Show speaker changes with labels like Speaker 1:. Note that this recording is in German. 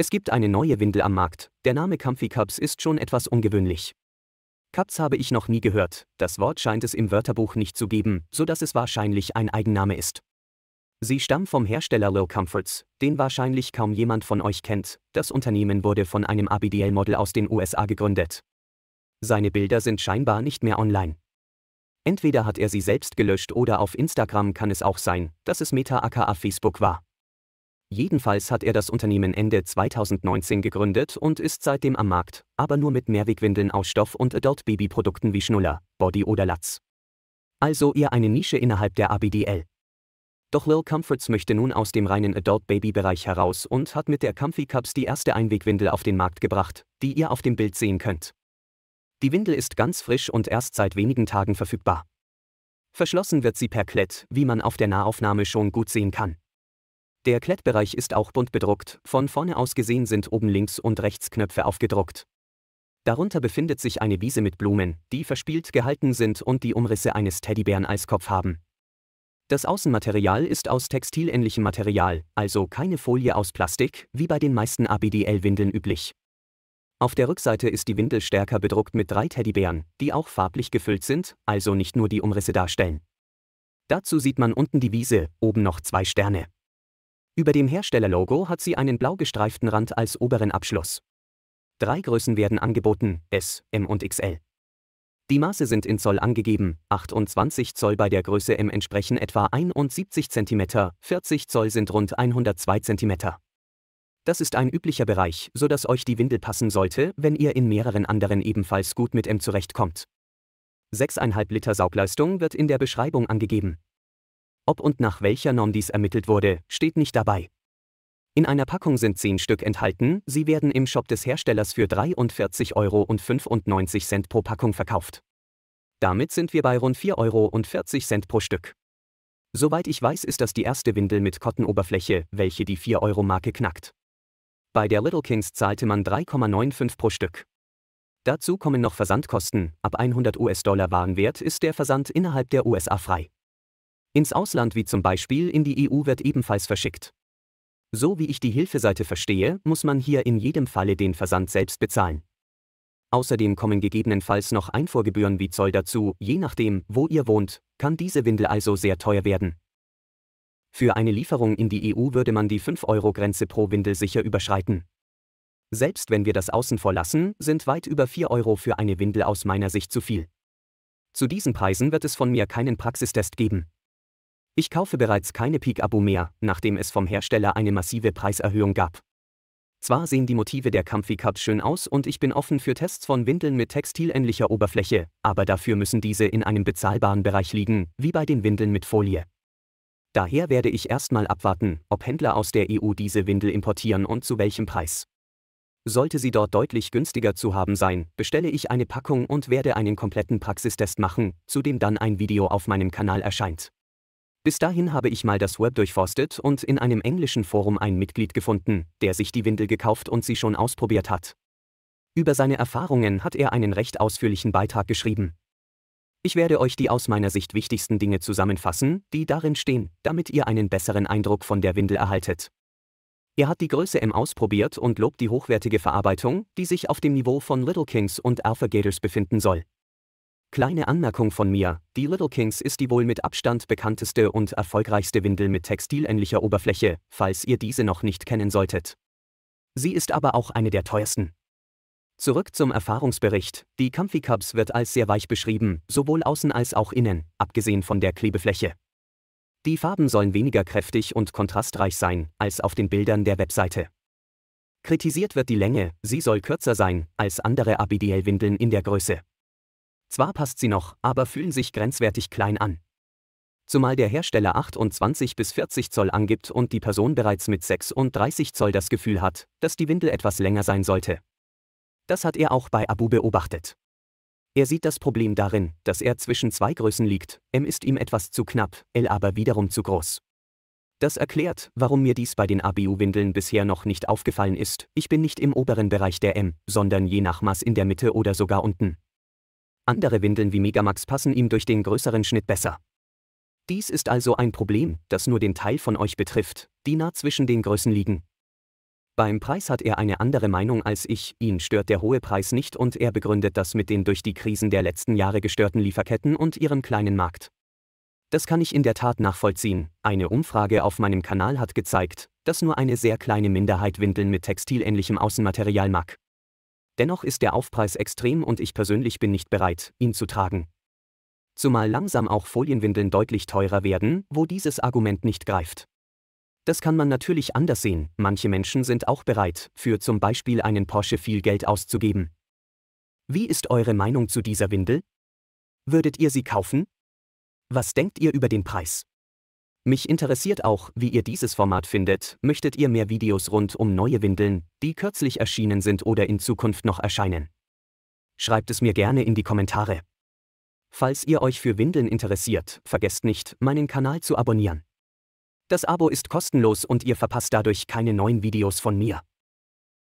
Speaker 1: Es gibt eine neue Windel am Markt. Der Name Comfy Cups ist schon etwas ungewöhnlich. Cups habe ich noch nie gehört. Das Wort scheint es im Wörterbuch nicht zu geben, so dass es wahrscheinlich ein Eigenname ist. Sie stammt vom Hersteller Low Comforts, den wahrscheinlich kaum jemand von euch kennt. Das Unternehmen wurde von einem ABDL-Model aus den USA gegründet. Seine Bilder sind scheinbar nicht mehr online. Entweder hat er sie selbst gelöscht oder auf Instagram kann es auch sein, dass es Meta aka Facebook war. Jedenfalls hat er das Unternehmen Ende 2019 gegründet und ist seitdem am Markt, aber nur mit Mehrwegwindeln aus Stoff und Adult-Baby-Produkten wie Schnuller, Body oder Latz. Also eher eine Nische innerhalb der ABDL. Doch Lil Comforts möchte nun aus dem reinen Adult-Baby-Bereich heraus und hat mit der Comfy Cups die erste Einwegwindel auf den Markt gebracht, die ihr auf dem Bild sehen könnt. Die Windel ist ganz frisch und erst seit wenigen Tagen verfügbar. Verschlossen wird sie per Klett, wie man auf der Nahaufnahme schon gut sehen kann. Der Klettbereich ist auch bunt bedruckt, von vorne aus gesehen sind oben links und rechts Knöpfe aufgedruckt. Darunter befindet sich eine Wiese mit Blumen, die verspielt gehalten sind und die Umrisse eines Teddybären-Eiskopf haben. Das Außenmaterial ist aus textilähnlichem Material, also keine Folie aus Plastik, wie bei den meisten ABDL-Windeln üblich. Auf der Rückseite ist die Windel stärker bedruckt mit drei Teddybären, die auch farblich gefüllt sind, also nicht nur die Umrisse darstellen. Dazu sieht man unten die Wiese, oben noch zwei Sterne. Über dem Herstellerlogo hat sie einen blau gestreiften Rand als oberen Abschluss. Drei Größen werden angeboten, S, M und XL. Die Maße sind in Zoll angegeben, 28 Zoll bei der Größe M entsprechen etwa 71 cm, 40 Zoll sind rund 102 cm. Das ist ein üblicher Bereich, sodass euch die Windel passen sollte, wenn ihr in mehreren anderen ebenfalls gut mit M zurechtkommt. 6,5 Liter Saugleistung wird in der Beschreibung angegeben. Ob und nach welcher Norm dies ermittelt wurde, steht nicht dabei. In einer Packung sind 10 Stück enthalten, sie werden im Shop des Herstellers für 43,95 Euro pro Packung verkauft. Damit sind wir bei rund 4,40 Euro pro Stück. Soweit ich weiß, ist das die erste Windel mit Kottenoberfläche, welche die 4-Euro-Marke knackt. Bei der Little Kings zahlte man 3,95 pro Stück. Dazu kommen noch Versandkosten, ab 100 US-Dollar Warenwert ist der Versand innerhalb der USA frei. Ins Ausland wie zum Beispiel in die EU wird ebenfalls verschickt. So wie ich die Hilfeseite verstehe, muss man hier in jedem Falle den Versand selbst bezahlen. Außerdem kommen gegebenenfalls noch Einfuhrgebühren wie Zoll dazu, je nachdem, wo ihr wohnt, kann diese Windel also sehr teuer werden. Für eine Lieferung in die EU würde man die 5-Euro-Grenze pro Windel sicher überschreiten. Selbst wenn wir das außen vor lassen, sind weit über 4 Euro für eine Windel aus meiner Sicht zu viel. Zu diesen Preisen wird es von mir keinen Praxistest geben. Ich kaufe bereits keine Peak-Abo mehr, nachdem es vom Hersteller eine massive Preiserhöhung gab. Zwar sehen die Motive der Comfy Cups schön aus und ich bin offen für Tests von Windeln mit textilähnlicher Oberfläche, aber dafür müssen diese in einem bezahlbaren Bereich liegen, wie bei den Windeln mit Folie. Daher werde ich erstmal abwarten, ob Händler aus der EU diese Windel importieren und zu welchem Preis. Sollte sie dort deutlich günstiger zu haben sein, bestelle ich eine Packung und werde einen kompletten Praxistest machen, zu dem dann ein Video auf meinem Kanal erscheint. Bis dahin habe ich mal das Web durchforstet und in einem englischen Forum ein Mitglied gefunden, der sich die Windel gekauft und sie schon ausprobiert hat. Über seine Erfahrungen hat er einen recht ausführlichen Beitrag geschrieben. Ich werde euch die aus meiner Sicht wichtigsten Dinge zusammenfassen, die darin stehen, damit ihr einen besseren Eindruck von der Windel erhaltet. Er hat die Größe M ausprobiert und lobt die hochwertige Verarbeitung, die sich auf dem Niveau von Little Kings und Alpha Gators befinden soll. Kleine Anmerkung von mir, die Little Kings ist die wohl mit Abstand bekannteste und erfolgreichste Windel mit textilähnlicher Oberfläche, falls ihr diese noch nicht kennen solltet. Sie ist aber auch eine der teuersten. Zurück zum Erfahrungsbericht. Die Comfy Cubs wird als sehr weich beschrieben, sowohl außen als auch innen, abgesehen von der Klebefläche. Die Farben sollen weniger kräftig und kontrastreich sein, als auf den Bildern der Webseite. Kritisiert wird die Länge, sie soll kürzer sein, als andere ABDL-Windeln in der Größe. Zwar passt sie noch, aber fühlen sich grenzwertig klein an. Zumal der Hersteller 28 bis 40 Zoll angibt und die Person bereits mit 36 Zoll das Gefühl hat, dass die Windel etwas länger sein sollte. Das hat er auch bei Abu beobachtet. Er sieht das Problem darin, dass er zwischen zwei Größen liegt, M ist ihm etwas zu knapp, L aber wiederum zu groß. Das erklärt, warum mir dies bei den ABU-Windeln bisher noch nicht aufgefallen ist, ich bin nicht im oberen Bereich der M, sondern je nach Maß in der Mitte oder sogar unten. Andere Windeln wie Megamax passen ihm durch den größeren Schnitt besser. Dies ist also ein Problem, das nur den Teil von euch betrifft, die nah zwischen den Größen liegen. Beim Preis hat er eine andere Meinung als ich, ihn stört der hohe Preis nicht und er begründet das mit den durch die Krisen der letzten Jahre gestörten Lieferketten und ihrem kleinen Markt. Das kann ich in der Tat nachvollziehen. Eine Umfrage auf meinem Kanal hat gezeigt, dass nur eine sehr kleine Minderheit Windeln mit textilähnlichem Außenmaterial mag. Dennoch ist der Aufpreis extrem und ich persönlich bin nicht bereit, ihn zu tragen. Zumal langsam auch Folienwindeln deutlich teurer werden, wo dieses Argument nicht greift. Das kann man natürlich anders sehen, manche Menschen sind auch bereit, für zum Beispiel einen Porsche viel Geld auszugeben. Wie ist eure Meinung zu dieser Windel? Würdet ihr sie kaufen? Was denkt ihr über den Preis? Mich interessiert auch, wie ihr dieses Format findet. Möchtet ihr mehr Videos rund um neue Windeln, die kürzlich erschienen sind oder in Zukunft noch erscheinen? Schreibt es mir gerne in die Kommentare. Falls ihr euch für Windeln interessiert, vergesst nicht, meinen Kanal zu abonnieren. Das Abo ist kostenlos und ihr verpasst dadurch keine neuen Videos von mir.